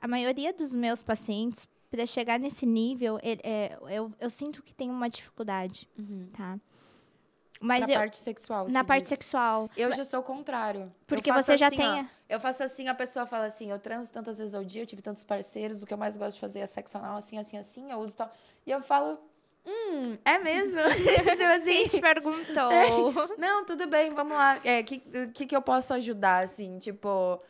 a maioria dos meus pacientes, para chegar nesse nível, ele, é, eu, eu, sinto que tem uma dificuldade, uhum. tá? Mas na eu, parte sexual. Na parte diz. sexual. Eu já sou o contrário. Porque você assim, já tem. Ó, eu faço assim, a pessoa fala assim: eu transo tantas vezes ao dia, eu tive tantos parceiros, o que eu mais gosto de fazer é sexo anal, assim, assim, assim, eu uso tal. E eu falo. Hum, é mesmo? tipo assim, te perguntou? É. não, tudo bem, vamos lá. O é, que, que, que eu posso ajudar, assim? Tipo,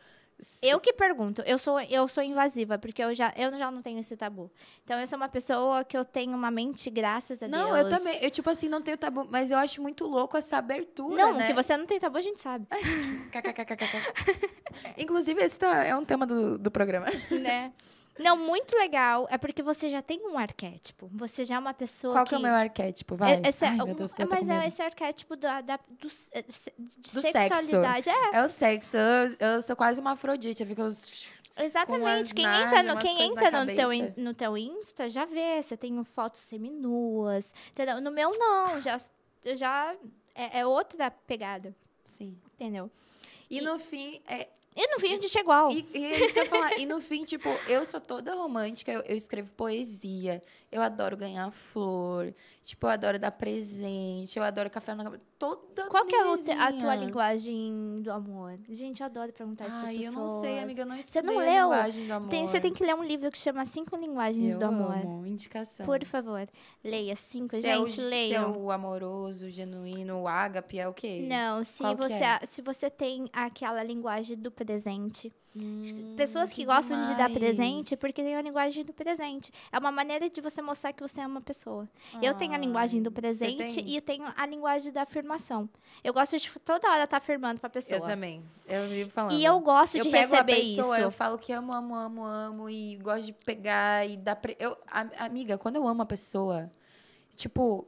eu que pergunto. Eu sou, eu sou invasiva, porque eu já, eu já não tenho esse tabu. Então, eu sou uma pessoa que eu tenho uma mente, graças a não, Deus. Não, eu também. Eu, tipo assim, não tenho tabu, mas eu acho muito louco essa abertura. Não, né? que você não tem tabu, a gente sabe. Inclusive, esse tá, é um tema do, do programa. Né? Não, muito legal. É porque você já tem um arquétipo. Você já é uma pessoa. Qual que, é o meu arquétipo? Vai. É, esse, é Ai, meu Deus, um, é, mas é esse arquétipo da, da do, eh, de do sexualidade. Sexo. É. é o sexo. Eu, eu sou quase uma afrodite. Eu fico. Exatamente. Quem nádeas, entra, no, quem entra no, teu, no teu Insta já vê. Você tem fotos seminuas. Entendeu? No meu, não. Já, já é, é outra pegada. Sim. Entendeu? E, e no fim, é, e no fim a gente é igual. E, e é isso que eu falar. e no fim, tipo, eu sou toda romântica, eu, eu, escrevo poesia, eu adoro ganhar flor, tipo, eu adoro dar presente, eu adoro café na cama. Toda Qual que é a tua linguagem do amor? Gente, eu adoro perguntar isso Ai, pessoas. eu não sei, amiga, eu não Você não leu? linguagem do amor. Tem, você tem que ler um livro que chama Cinco Linguagens eu do amo. Amor. indicação. Por favor, leia cinco, se gente, é o, leia. Se é o amoroso, o genuíno, o ágape, é o quê? Não, se você, é? se você tem aquela linguagem do presente. Hum, Pessoas que, que gostam demais. de dar presente porque tem a linguagem do presente. É uma maneira de você mostrar que você é uma pessoa. Ah, eu tenho a linguagem do presente e tenho a linguagem da afirmação. Eu gosto de tipo, toda hora estar tá afirmando pra pessoa. Eu também. Eu vivo falando. E eu gosto eu de receber pessoa, isso. Eu falo que amo, amo, amo, amo. E gosto de pegar e dar. Pre... Eu, a, amiga, quando eu amo a pessoa, tipo.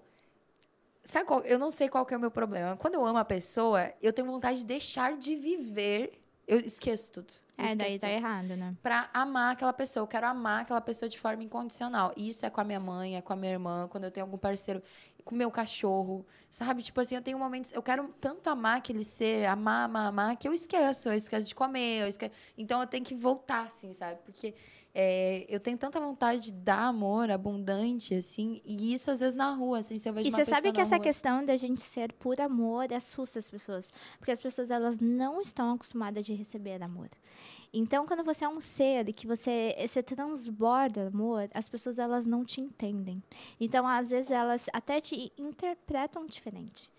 Sabe qual? Eu não sei qual que é o meu problema. Quando eu amo a pessoa, eu tenho vontade de deixar de viver eu esqueço tudo. é, esqueço daí tá tudo. tá errado, né? Pra amar aquela pessoa. Eu quero amar aquela pessoa de forma incondicional. Isso é com a minha mãe, é com a minha irmã, quando eu tenho algum parceiro, com o meu cachorro, sabe? Tipo assim, eu tenho momentos. Eu quero tanto amar aquele ser, amar, amar, amar, que eu esqueço. Eu esqueço de comer, eu esqueço. Então eu tenho que voltar, assim, sabe? Porque é, eu tenho tanta vontade de dar amor abundante, assim, e isso às vezes na rua, assim, se eu vejo E você sabe que essa rua... questão da gente ser por amor assusta as pessoas, porque as pessoas elas não estão acostumadas de receber amor. Então, quando você é um ser que você, você transborda amor, as pessoas elas não te entendem. Então, às vezes elas até te interpretam diferente.